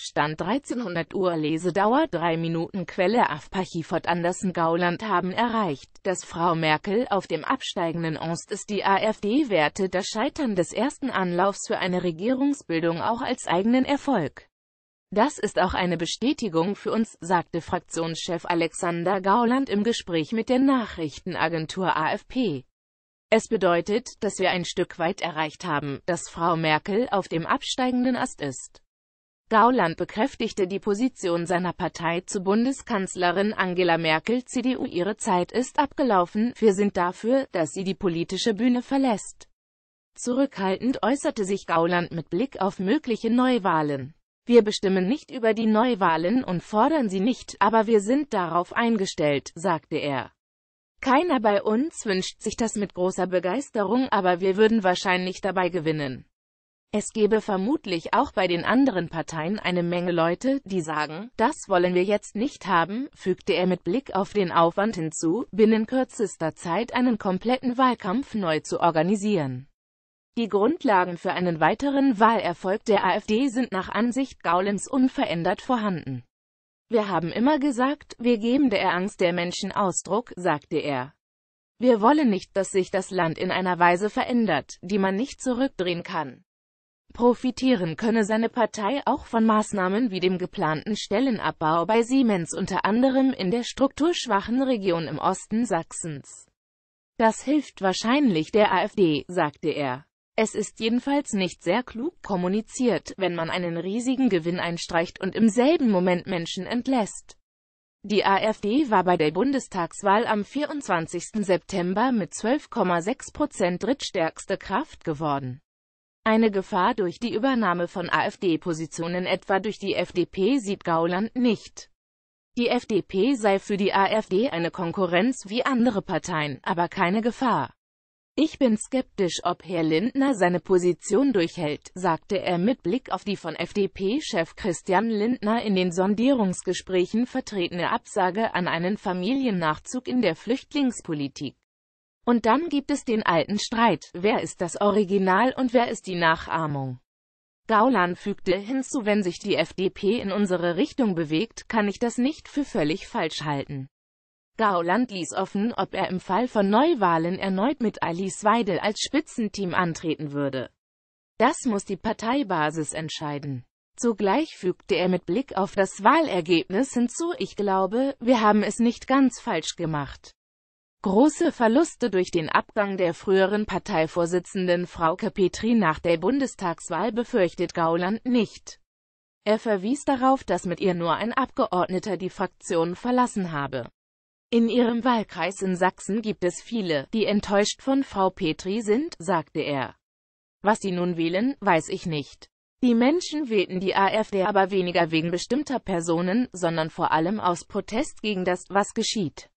Stand 1300 Uhr Lesedauer 3 Minuten Quelle Afpachifort Andersen Gauland haben erreicht, dass Frau Merkel auf dem absteigenden Ost ist. Die AfD werte das Scheitern des ersten Anlaufs für eine Regierungsbildung auch als eigenen Erfolg. Das ist auch eine Bestätigung für uns, sagte Fraktionschef Alexander Gauland im Gespräch mit der Nachrichtenagentur AFP. Es bedeutet, dass wir ein Stück weit erreicht haben, dass Frau Merkel auf dem absteigenden Ast ist. Gauland bekräftigte die Position seiner Partei zu Bundeskanzlerin Angela Merkel CDU Ihre Zeit ist abgelaufen, wir sind dafür, dass sie die politische Bühne verlässt. Zurückhaltend äußerte sich Gauland mit Blick auf mögliche Neuwahlen. Wir bestimmen nicht über die Neuwahlen und fordern sie nicht, aber wir sind darauf eingestellt, sagte er. Keiner bei uns wünscht sich das mit großer Begeisterung, aber wir würden wahrscheinlich dabei gewinnen. Es gäbe vermutlich auch bei den anderen Parteien eine Menge Leute, die sagen, das wollen wir jetzt nicht haben, fügte er mit Blick auf den Aufwand hinzu, binnen kürzester Zeit einen kompletten Wahlkampf neu zu organisieren. Die Grundlagen für einen weiteren Wahlerfolg der AfD sind nach Ansicht Gaulens unverändert vorhanden. Wir haben immer gesagt, wir geben der Angst der Menschen Ausdruck, sagte er. Wir wollen nicht, dass sich das Land in einer Weise verändert, die man nicht zurückdrehen kann profitieren könne seine Partei auch von Maßnahmen wie dem geplanten Stellenabbau bei Siemens unter anderem in der strukturschwachen Region im Osten Sachsens. Das hilft wahrscheinlich der AfD, sagte er. Es ist jedenfalls nicht sehr klug kommuniziert, wenn man einen riesigen Gewinn einstreicht und im selben Moment Menschen entlässt. Die AfD war bei der Bundestagswahl am 24. September mit 12,6 Prozent drittstärkste Kraft geworden. Eine Gefahr durch die Übernahme von AfD-Positionen etwa durch die FDP sieht Gauland nicht. Die FDP sei für die AfD eine Konkurrenz wie andere Parteien, aber keine Gefahr. Ich bin skeptisch, ob Herr Lindner seine Position durchhält, sagte er mit Blick auf die von FDP-Chef Christian Lindner in den Sondierungsgesprächen vertretene Absage an einen Familiennachzug in der Flüchtlingspolitik. Und dann gibt es den alten Streit, wer ist das Original und wer ist die Nachahmung. Gauland fügte hinzu, wenn sich die FDP in unsere Richtung bewegt, kann ich das nicht für völlig falsch halten. Gauland ließ offen, ob er im Fall von Neuwahlen erneut mit Alice Weidel als Spitzenteam antreten würde. Das muss die Parteibasis entscheiden. Zugleich fügte er mit Blick auf das Wahlergebnis hinzu, ich glaube, wir haben es nicht ganz falsch gemacht. Große Verluste durch den Abgang der früheren Parteivorsitzenden Frauke Petri nach der Bundestagswahl befürchtet Gauland nicht. Er verwies darauf, dass mit ihr nur ein Abgeordneter die Fraktion verlassen habe. In ihrem Wahlkreis in Sachsen gibt es viele, die enttäuscht von Frau Petri sind, sagte er. Was sie nun wählen, weiß ich nicht. Die Menschen wählten die AfD aber weniger wegen bestimmter Personen, sondern vor allem aus Protest gegen das, was geschieht.